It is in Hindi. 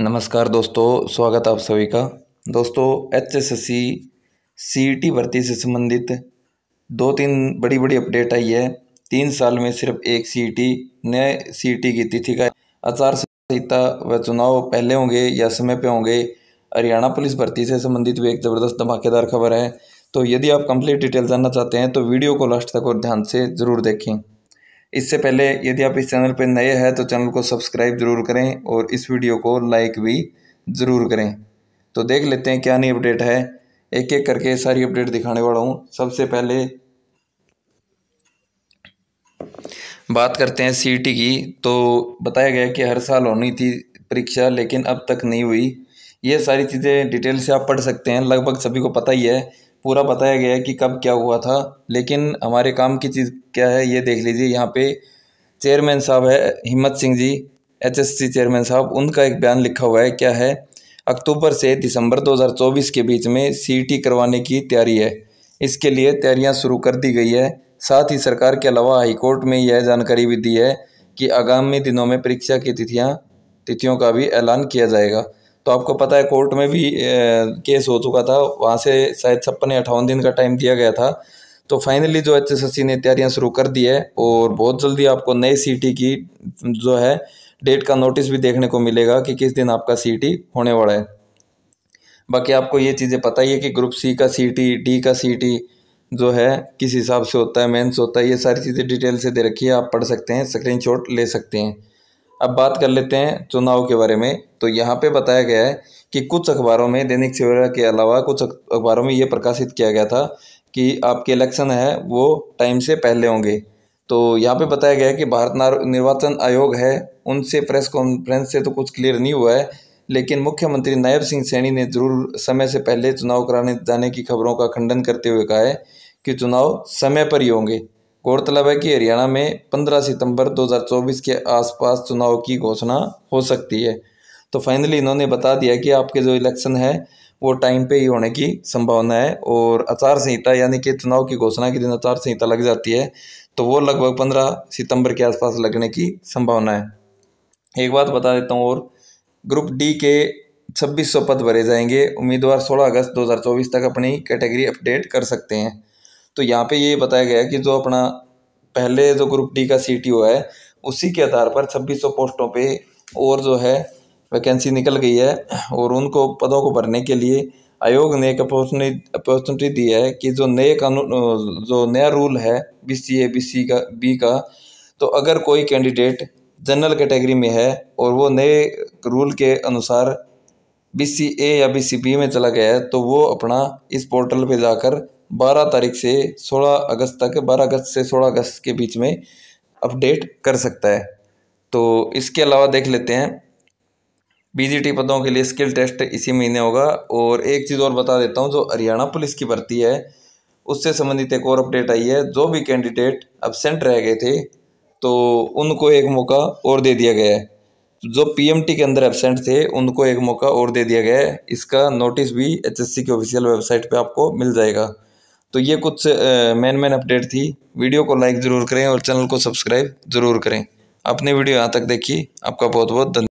नमस्कार दोस्तों स्वागत आप सभी का दोस्तों H S S C C T भर्ती से संबंधित दो तीन बड़ी बड़ी अपडेट आई है तीन साल में सिर्फ एक सी टी नए सी टी की तिथि का आचार संहिता व चुनाव पहले होंगे या समय पे होंगे हरियाणा पुलिस भर्ती से संबंधित भी एक ज़बरदस्त धमाकेदार खबर है तो यदि आप कंप्लीट डिटेल जानना चाहते हैं तो वीडियो को लास्ट तक और ध्यान से ज़रूर देखें इससे पहले यदि आप इस चैनल पर नए हैं तो चैनल को सब्सक्राइब ज़रूर करें और इस वीडियो को लाइक भी ज़रूर करें तो देख लेते हैं क्या नई अपडेट है एक एक करके सारी अपडेट दिखाने वाला हूँ सबसे पहले बात करते हैं सी की तो बताया गया कि हर साल होनी थी परीक्षा लेकिन अब तक नहीं हुई ये सारी चीज़ें डिटेल से आप पढ़ सकते हैं लगभग सभी को पता ही है पूरा बताया गया है कि कब क्या हुआ था लेकिन हमारे काम की चीज़ क्या है ये देख लीजिए यहाँ पे चेयरमैन साहब है हिम्मत सिंह जी एचएससी चेयरमैन साहब उनका एक बयान लिखा हुआ है क्या है अक्टूबर से दिसंबर 2024 के बीच में सीटी करवाने की तैयारी है इसके लिए तैयारियां शुरू कर दी गई है साथ ही सरकार के अलावा हाईकोर्ट में यह जानकारी भी दी है कि आगामी दिनों में परीक्षा की तिथियां तिथियों का भी ऐलान किया जाएगा तो आपको पता है कोर्ट में भी केस हो चुका था वहाँ से शायद छप्पन या अठावन दिन का टाइम दिया गया था तो फाइनली जो एच एस ने तैयारियाँ शुरू कर दी है और बहुत जल्दी आपको नए सी की जो है डेट का नोटिस भी देखने को मिलेगा कि किस दिन आपका सी होने वाला है बाकी आपको ये चीज़ें पता ही है कि ग्रुप सी का सी डी का सी जो है किस हिसाब से होता है मेंस होता है ये सारी चीज़ें डिटेल से दे रखी है आप पढ़ सकते हैं स्क्रीनशॉट ले सकते हैं अब बात कर लेते हैं चुनाव के बारे में तो यहाँ पे बताया गया है कि कुछ अखबारों में दैनिक सवेरा के अलावा कुछ अखबारों में ये प्रकाशित किया गया था कि आपके इलेक्शन है वो टाइम से पहले होंगे तो यहाँ पे बताया गया है कि भारत निर्वाचन आयोग है उनसे प्रेस कॉन्फ्रेंस से तो कुछ क्लियर नहीं हुआ है लेकिन मुख्यमंत्री नायब सिंह सैनी ने जरूर समय से पहले चुनाव कराने जाने की खबरों का खंडन करते हुए कहा है कि चुनाव समय पर ही होंगे गौरतलब है कि हरियाणा में 15 सितंबर 2024 के आसपास चुनाव की घोषणा हो सकती है तो फाइनली इन्होंने बता दिया कि आपके जो इलेक्शन है वो टाइम पे ही होने की संभावना है और आचार संहिता यानी कि चुनाव की घोषणा के दिन आचार संहिता लग जाती है तो वो लगभग पंद्रह सितंबर के आसपास लगने की संभावना है एक बात बता देता हूँ और ग्रुप डी के छब्बीस सौ पद भरे जाएंगे उम्मीदवार सोलह अगस्त दो हज़ार चौबीस तक अपनी कैटेगरी अपडेट कर सकते हैं तो यहाँ पे ये बताया गया है कि जो अपना पहले जो ग्रुप डी का सी है उसी के आधार पर छब्बीस सौ पोस्टों पे और जो है वैकेंसी निकल गई है और उनको पदों को भरने के लिए आयोग ने एक अपॉर्चुनिटी दी है कि जो नए कानून जो नया रूल है B C A B C का बी का तो अगर कोई कैंडिडेट जनरल कैटेगरी में है और वो नए रूल के अनुसार बी सी ए या बी सी बी में चला गया है तो वो अपना इस पोर्टल पे जाकर 12 तारीख से 16 अगस्त तक 12 अगस्त से 16 अगस्त के बीच में अपडेट कर सकता है तो इसके अलावा देख लेते हैं बी पदों के लिए स्किल टेस्ट इसी महीने होगा और एक चीज़ और बता देता हूँ जो हरियाणा पुलिस की भर्ती है उससे संबंधित एक और अपडेट आई है जो भी कैंडिडेट एबसेंट रह गए थे तो उनको एक मौका और दे दिया गया है जो पीएमटी के अंदर एबसेंट थे उनको एक मौका और दे दिया गया है इसका नोटिस भी एचएससी की ऑफिशियल वेबसाइट पे आपको मिल जाएगा तो ये कुछ मेन मेन अपडेट थी वीडियो को लाइक ज़रूर करें और चैनल को सब्सक्राइब ज़रूर करें अपनी वीडियो यहाँ तक देखी आपका बहुत बहुत धन्यवाद